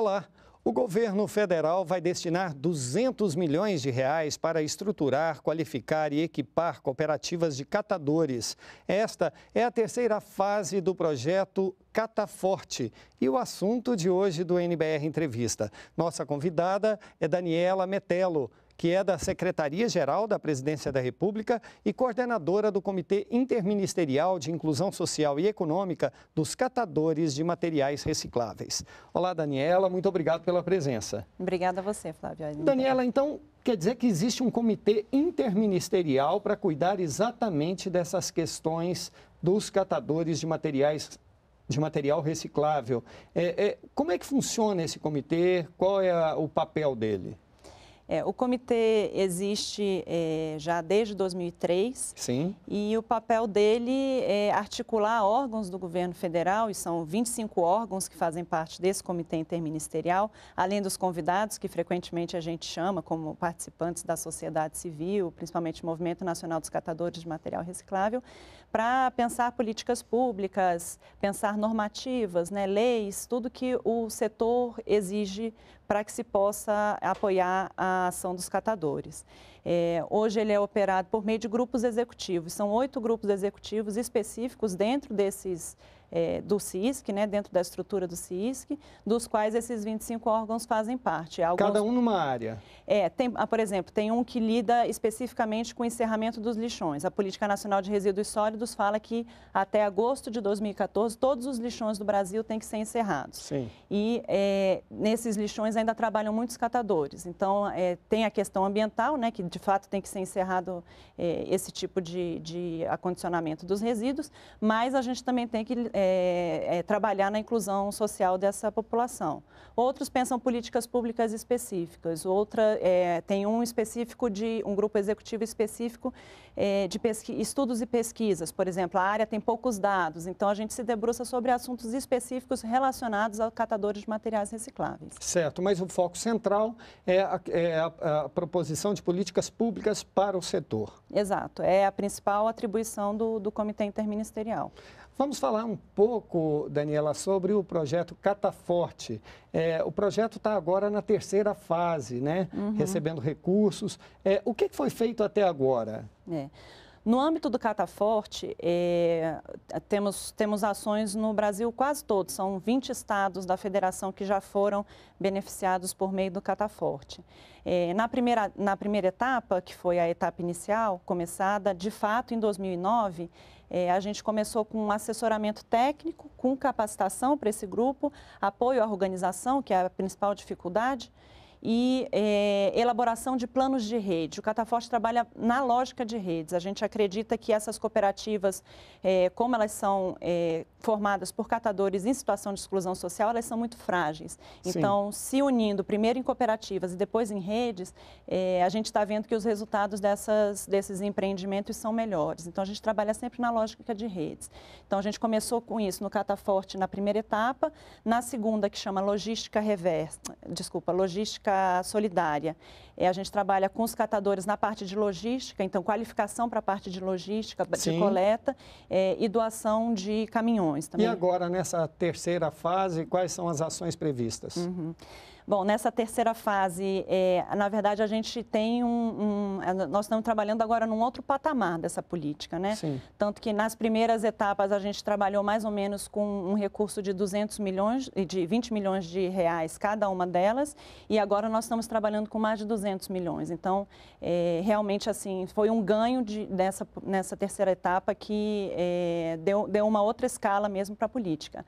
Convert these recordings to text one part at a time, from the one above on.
Olá. O governo federal vai destinar 200 milhões de reais para estruturar, qualificar e equipar cooperativas de catadores. Esta é a terceira fase do projeto Cataforte e o assunto de hoje do NBR Entrevista. Nossa convidada é Daniela Metello que é da Secretaria-Geral da Presidência da República e coordenadora do Comitê Interministerial de Inclusão Social e Econômica dos Catadores de Materiais Recicláveis. Olá, Daniela, muito obrigado pela presença. Obrigada a você, Flávio. Daniela, então, quer dizer que existe um comitê interministerial para cuidar exatamente dessas questões dos catadores de materiais de material reciclável. É, é, como é que funciona esse comitê? Qual é a, o papel dele? É, o comitê existe é, já desde 2003. Sim. E o papel dele é articular órgãos do governo federal, e são 25 órgãos que fazem parte desse comitê interministerial, além dos convidados que frequentemente a gente chama como participantes da sociedade civil, principalmente o Movimento Nacional dos Catadores de Material Reciclável para pensar políticas públicas, pensar normativas, né, leis, tudo que o setor exige para que se possa apoiar a ação dos catadores. É, hoje ele é operado por meio de grupos executivos, são oito grupos executivos específicos dentro desses é, do CISC, né, dentro da estrutura do CISC, dos quais esses 25 órgãos fazem parte. Alguns, Cada um numa área? É, tem, ah, por exemplo, tem um que lida especificamente com o encerramento dos lixões. A Política Nacional de Resíduos Sólidos fala que até agosto de 2014 todos os lixões do Brasil têm que ser encerrados. Sim. E é, nesses lixões ainda trabalham muitos catadores. Então, é, tem a questão ambiental, né, que de fato tem que ser encerrado é, esse tipo de, de, acondicionamento dos resíduos, mas a gente também tem que é, é, é, trabalhar na inclusão social dessa população. Outros pensam políticas públicas específicas, outra é, tem um específico de um grupo executivo específico é, de estudos e pesquisas, por exemplo, a área tem poucos dados, então a gente se debruça sobre assuntos específicos relacionados a catadores de materiais recicláveis. Certo, mas o foco central é a, é a, a proposição de políticas públicas para o setor. Exato, é a principal atribuição do, do Comitê Interministerial. Vamos falar um pouco, Daniela, sobre o projeto Cataforte. É, o projeto está agora na terceira fase, né? Uhum. Recebendo recursos. É, o que foi feito até agora? É. No âmbito do Cataforte, é, temos, temos ações no Brasil quase todos, são 20 estados da federação que já foram beneficiados por meio do Cataforte. É, na, primeira, na primeira etapa, que foi a etapa inicial, começada de fato em 2009, é, eh, a gente começou com um assessoramento técnico, com capacitação para esse grupo, apoio à organização, que é a principal dificuldade, e é, elaboração de planos de rede. O Cataforte trabalha na lógica de redes. A gente acredita que essas cooperativas, é, como elas são é, formadas por catadores em situação de exclusão social, elas são muito frágeis. Sim. Então, se unindo primeiro em cooperativas e depois em redes, é, a gente está vendo que os resultados dessas, desses empreendimentos são melhores. Então, a gente trabalha sempre na lógica de redes. Então, a gente começou com isso no Cataforte na primeira etapa, na segunda, que chama logística reversa, desculpa, logística logística solidária. É, a gente trabalha com os catadores na parte de logística, então qualificação para a parte de logística, Sim. de coleta é, e doação de caminhões. Também. E agora, nessa terceira fase, quais são as ações previstas? Uhum. Bom, nessa terceira fase, é, na verdade, a gente tem um, um, Nós estamos trabalhando agora num outro patamar dessa política, né? Sim. Tanto que nas primeiras etapas a gente trabalhou mais ou menos com um recurso de 200 milhões, de 20 milhões de reais cada uma delas, e agora agora nós estamos trabalhando com mais de 200 milhões. Então, é, realmente, assim, foi um ganho de, dessa, nessa terceira etapa que é, deu, deu uma outra escala mesmo para a política.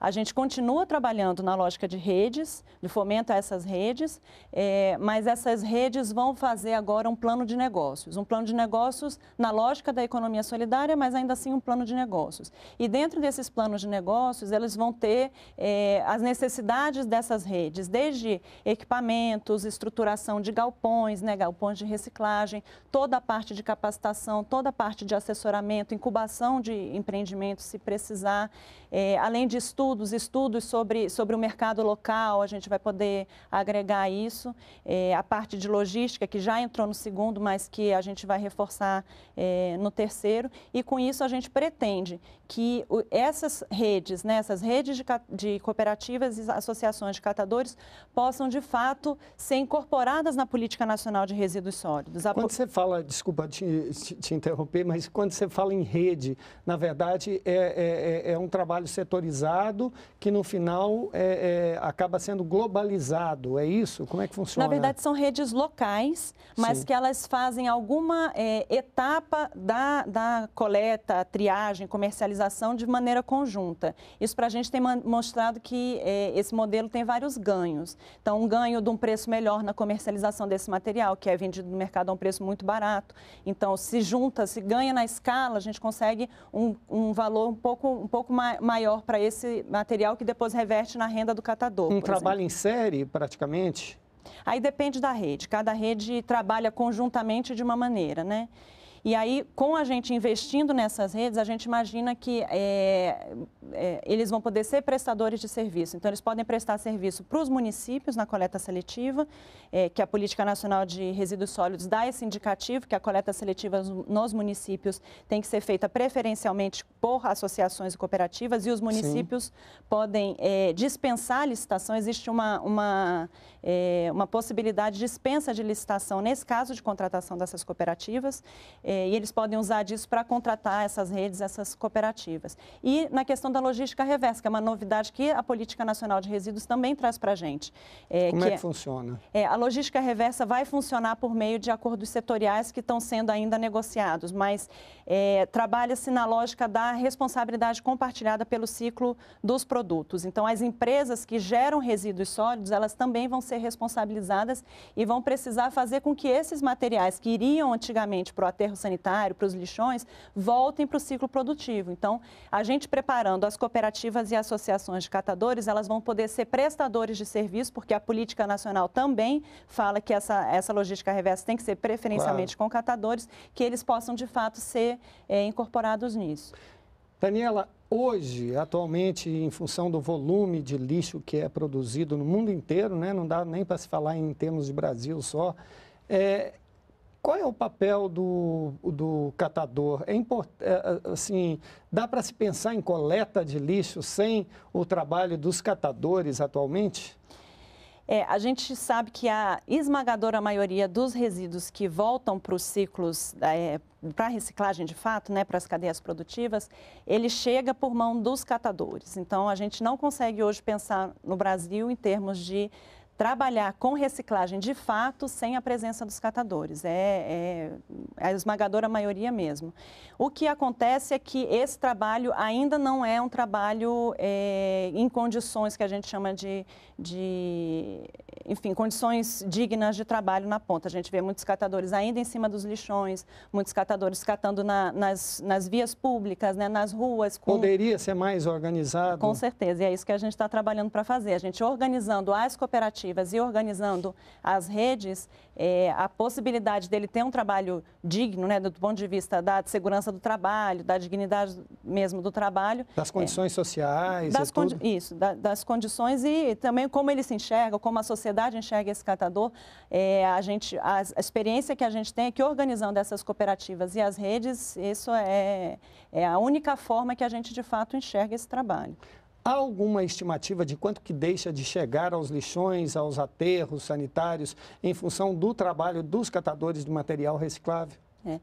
A gente continua trabalhando na lógica de redes, de fomento a essas redes, é, mas essas redes vão fazer agora um plano de negócios, um plano de negócios na lógica da economia solidária, mas ainda assim um plano de negócios. E dentro desses planos de negócios, eles vão ter é, as necessidades dessas redes, desde equipamentos, estruturação de galpões, né, galpões de reciclagem, toda a parte de capacitação, toda a parte de assessoramento, incubação de empreendimentos, se precisar, é, além de estudos estudos, estudos sobre, sobre o mercado local, a gente vai poder agregar isso. É, a parte de logística, que já entrou no segundo, mas que a gente vai reforçar é, no terceiro. E com isso a gente pretende que o, essas redes, né, essas redes de, de cooperativas e associações de catadores possam, de fato, ser incorporadas na Política Nacional de Resíduos Sólidos. A... Quando você fala, desculpa te, te, interromper, mas quando você fala em rede, na verdade é, é, é, é um trabalho setorizado mercado que no final é, é, acaba sendo globalizado, é isso? Como é que funciona? Na verdade, são redes locais, mas Sim. que elas fazem alguma é, etapa da, da coleta, triagem, comercialização de maneira conjunta. Isso para a gente tem mostrado que é, esse modelo tem vários ganhos. Então, um ganho de um preço melhor na comercialização desse material, que é vendido no mercado a um preço muito barato. Então, se junta, se ganha na escala, a gente consegue um, um valor um pouco, um pouco maior para esse material que depois reverte na renda do catador. Um trabalho exemplo. em série, praticamente? Aí depende da rede. Cada rede trabalha conjuntamente de uma maneira, né? E aí, com a gente investindo nessas redes, a gente imagina que é, é, eles vão poder ser prestadores de serviço. Então, eles podem prestar serviço para os municípios na coleta seletiva, é, que a Política Nacional de Resíduos Sólidos dá esse indicativo, que a coleta seletiva nos municípios tem que ser feita preferencialmente por associações e cooperativas, e os municípios Sim. podem é, dispensar licitação. Existe uma, uma, é, uma possibilidade de dispensa de licitação nesse caso de contratação dessas cooperativas. É, é, e eles podem usar disso para contratar essas redes, essas cooperativas. E na questão da logística reversa, que é uma novidade que a Política Nacional de Resíduos também traz para a gente. É, Como é que é que funciona? É, a logística reversa vai funcionar por meio de acordos setoriais que estão sendo ainda negociados, mas é, trabalha-se na lógica da responsabilidade compartilhada pelo ciclo dos produtos. Então, as empresas que geram resíduos sólidos, elas também vão ser responsabilizadas e vão precisar fazer com que esses materiais que iriam antigamente para o aterro sanitário, para os lixões, voltem para o ciclo produtivo. Então, a gente preparando as cooperativas e associações de catadores, elas vão poder ser prestadores de serviço, porque a política nacional também fala que essa, essa logística reversa tem que ser preferencialmente claro. com catadores, que eles possam, de fato, ser é, incorporados nisso. Daniela, hoje, atualmente, em função do volume de lixo que é produzido no mundo inteiro, né, não dá nem para se falar em termos de Brasil só, é, qual é o papel do, do catador? É import, é, é, assim, dá para se pensar em coleta de lixo sem o trabalho dos catadores atualmente? É, a gente sabe que a esmagadora maioria dos resíduos que voltam para os ciclos, é, para a reciclagem de fato, né, para as cadeias produtivas, ele chega por mão dos catadores. Então, a gente não consegue hoje pensar no Brasil em termos de trabalhar com reciclagem de fato sem a presença dos catadores. É, é, é, a esmagadora maioria mesmo. O que acontece é que esse trabalho ainda não é um trabalho é, em condições que a gente chama de, de, enfim, condições dignas de trabalho na ponta. A gente vê muitos catadores ainda em cima dos lixões, muitos catadores catando na, nas, nas vias públicas, né, nas ruas. Com... Poderia ser mais organizado? Com certeza, e é isso que a gente está trabalhando para fazer. A gente organizando as cooperativas e organizando as redes, é, a possibilidade dele ter um trabalho digno, né, do ponto de vista da segurança do trabalho, da dignidade mesmo do trabalho. Das é, condições é, sociais. Das condi isso, da, das condições e também como ele se enxerga, como a sociedade enxerga esse catador. É, a, gente, a, a, experiência que a gente tem é que organizando essas cooperativas e as redes, isso é, é a única forma que a gente de fato enxerga esse trabalho. Há alguma estimativa de quanto que deixa de chegar aos lixões, aos aterros sanitários, em função do trabalho dos catadores de material reciclável? É.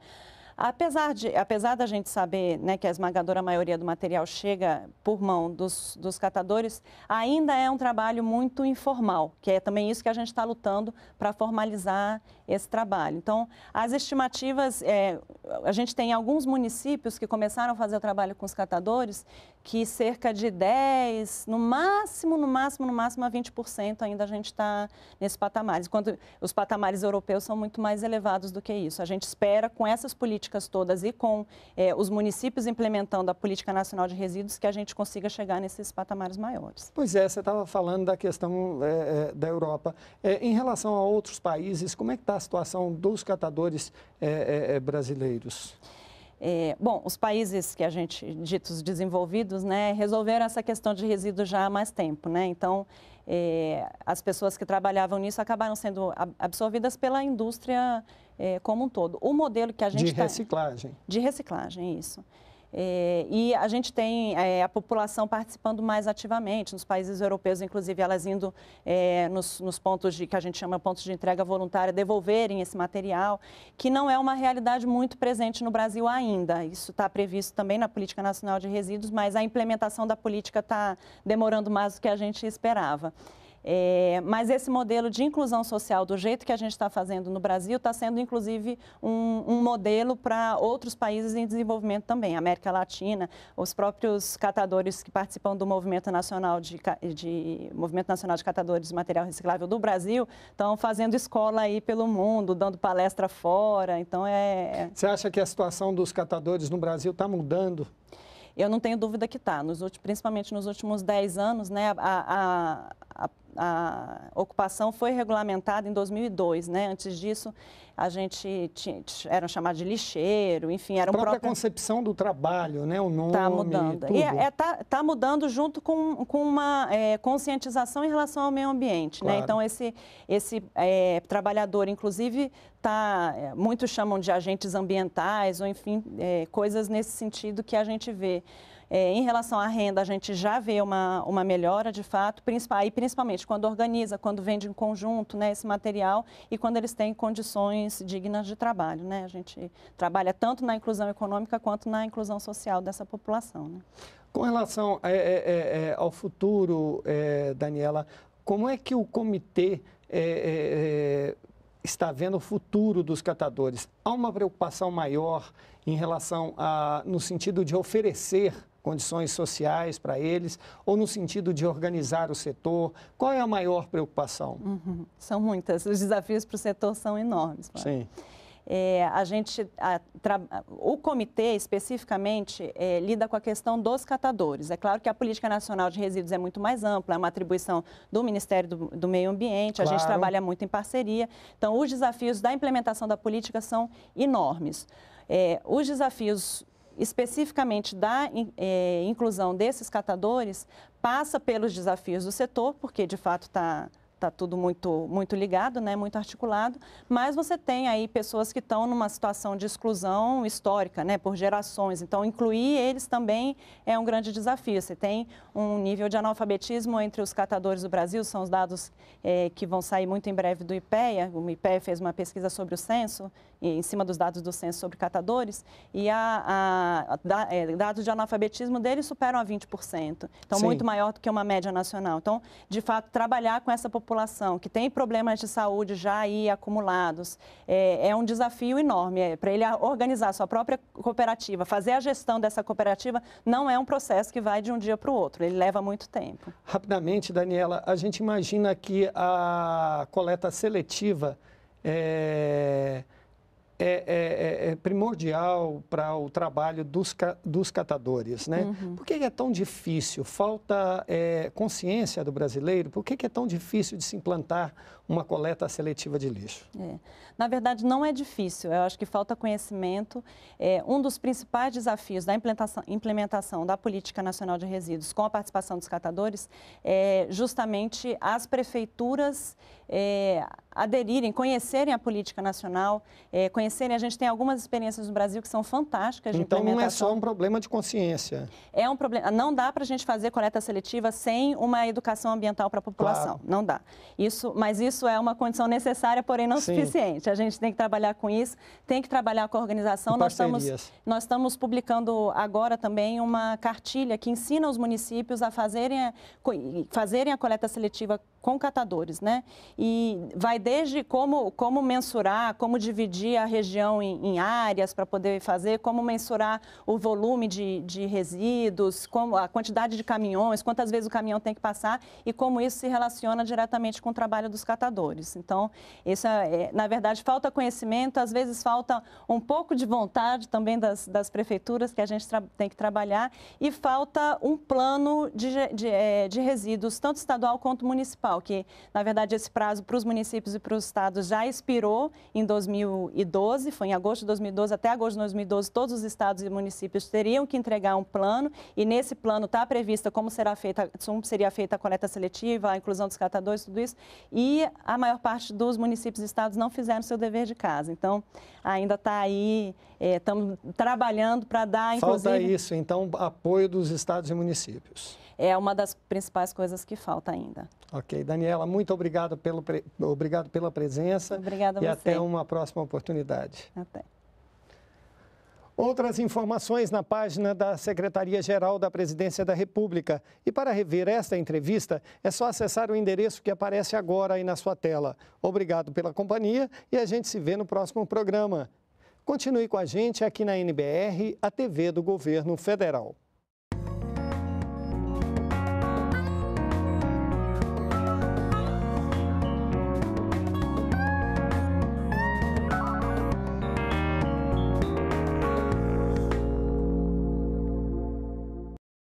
Apesar, de, apesar da gente saber né, que a esmagadora maioria do material chega por mão dos, dos catadores, ainda é um trabalho muito informal, que é também isso que a gente está lutando para formalizar esse trabalho. Então, as estimativas, é, a gente tem alguns municípios que começaram a fazer o trabalho com os catadores, que cerca de 10, no máximo, no máximo, no máximo a 20% ainda a gente está nesse patamar. Enquanto os patamares europeus são muito mais elevados do que isso. A gente espera, com essas políticas todas e com é, os municípios implementando a Política Nacional de Resíduos, que a gente consiga chegar nesses patamares maiores. Pois é, você estava falando da questão é, é da Europa. É, em relação a outros países, como é que está está a situação dos catadores é, é, brasileiros? É, bom, os países que a gente ditos desenvolvidos, né, resolveram essa questão de resíduos já há mais tempo, né? Então, é, as pessoas que trabalhavam nisso acabaram sendo absorvidas pela indústria é, como um todo. O modelo que a gente de tá reciclagem. Tá... De reciclagem, isso. É, e a gente tem é, a população participando mais ativamente. Nos países europeus, inclusive, elas indo é, nos, nos, pontos de, que a gente chama pontos de entrega voluntária, devolverem esse material, que não é uma realidade muito presente no Brasil ainda. Isso está previsto também na Política Nacional de Resíduos, mas a implementação da política está demorando mais do que a gente esperava. É, mas esse modelo de inclusão social, do jeito que a gente está fazendo no Brasil, está sendo inclusive um, um modelo para outros países em desenvolvimento também. América Latina, os próprios catadores que participam do Movimento Nacional de, de Movimento Nacional de Catadores de Material Reciclável do Brasil estão fazendo escola aí pelo mundo, dando palestra fora. Então é. é Você acha que a situação dos catadores no Brasil está mudando? Eu não tenho dúvida que está, principalmente nos últimos 10 anos, né, a, a a ocupação foi regulamentada em 2002, né? Antes disso, a gente tinha, era chamado de lixeiro, enfim, era um próprio... A concepção do trabalho, né? O nome, Está mudando. É, tudo. E é, tá, tá mudando junto com, com uma é, conscientização em relação ao meio ambiente, né? claro. né? Então, esse, esse é, trabalhador, inclusive, tá, é, muitos chamam de agentes ambientais, ou enfim, é, coisas nesse sentido que a gente vê é, em relação à renda, a gente já vê uma, uma melhora de fato, aí principalmente quando organiza, quando vende em conjunto né, esse material e quando eles têm condições dignas de trabalho. Né? A gente trabalha tanto na inclusão econômica quanto na inclusão social dessa população. Né? Com relação é, é, é, é ao futuro, é, Daniela, como é que o comitê é, está vendo o futuro dos catadores? Há uma preocupação maior em relação a, no sentido de oferecer condições sociais para eles, ou no sentido de organizar o setor? Qual é a maior preocupação? Uhum. São muitas. Os desafios para o setor são enormes. Sim. É, a gente, a, tra, o comitê especificamente é, lida com a questão dos catadores. É claro que a política nacional de resíduos é muito mais ampla, é uma atribuição do Ministério do, do Meio Ambiente, claro. a gente trabalha muito em parceria. Então, os desafios da implementação da política são enormes. É, os desafios especificamente da é, inclusão desses catadores passa pelos desafios do setor, porque de fato está está tudo muito, muito ligado, né, muito articulado, mas você tem aí pessoas que estão numa situação de exclusão histórica, né, por gerações. Então, incluir eles também é um grande desafio. Você tem um nível de analfabetismo entre os catadores do Brasil, são os dados é, que vão sair muito em breve do IPEA. O IPEA fez uma pesquisa sobre o censo, em cima dos dados do censo sobre catadores, e a, a, é, dados de analfabetismo deles superam a 20%. Então, Sim. muito maior do que uma média nacional. Então, de fato, trabalhar com essa população população que tem problemas de saúde já aí acumulados, é, é um desafio enorme. É, Para ele organizar a sua própria cooperativa, fazer a gestão dessa cooperativa, não é um processo que vai de um dia para o outro, ele leva muito tempo. Rapidamente, Daniela, a gente imagina que a coleta seletiva é, é, é, é, é primordial para o trabalho dos, dos catadores, né? Uhum. Por que é tão difícil? Falta é, consciência do brasileiro? Por que é tão difícil de se implantar uma coleta seletiva de lixo? É. Na verdade, não é difícil. Eu acho que falta conhecimento. um dos principais desafios da implementação, implementação da Política Nacional de Resíduos com a participação dos catadores é justamente as prefeituras é, aderirem, conhecerem a política nacional, é, conhecerem conhecerem. Né? A gente tem algumas experiências no Brasil que são fantásticas de então, implementação. Então, não é só um problema de consciência. É um problema. Não dá para a gente fazer coleta seletiva sem uma educação ambiental para a população. Claro. Não dá. Isso, mas isso é uma condição necessária, porém não Sim. suficiente. A gente tem que trabalhar com isso, tem que trabalhar com a organização. Nós estamos, nós estamos publicando agora também uma cartilha que ensina os municípios a fazerem a, fazerem a coleta seletiva com catadores, né? E vai desde como, como mensurar, como dividir a região em, em áreas para poder fazer, como mensurar o volume de, de resíduos, como a quantidade de caminhões, quantas vezes o caminhão tem que passar e como isso se relaciona diretamente com o trabalho dos catadores. Então, isso é, é na verdade, falta conhecimento, às vezes falta um pouco de vontade também das, das prefeituras que a gente tem que trabalhar e falta um plano de, de, é, de resíduos, tanto estadual quanto municipal, que, na verdade, esse prazo para os municípios e para os estados já expirou em 2012 2012, foi em agosto de 2012, até agosto de 2012, todos os estados e municípios teriam que entregar um plano e nesse plano está prevista como será feita, como seria feita a coleta seletiva, a inclusão dos catadores, tudo isso, e a maior parte dos municípios e estados não fizeram seu dever de casa. Então, ainda está aí, estamos é, trabalhando para dar, inclusive... Falta isso, então, apoio dos estados e municípios é uma das principais coisas que falta ainda. Ok, Daniela, muito obrigado, pelo, obrigado pela presença. Obrigada e você. E até uma próxima oportunidade. Até. Outras informações na página da Secretaria-Geral da Presidência da República. E para rever esta entrevista, é só acessar o endereço que aparece agora aí na sua tela. Obrigado pela companhia e a gente se vê no próximo programa. Continue com a gente aqui na NBR, a TV do Governo Federal.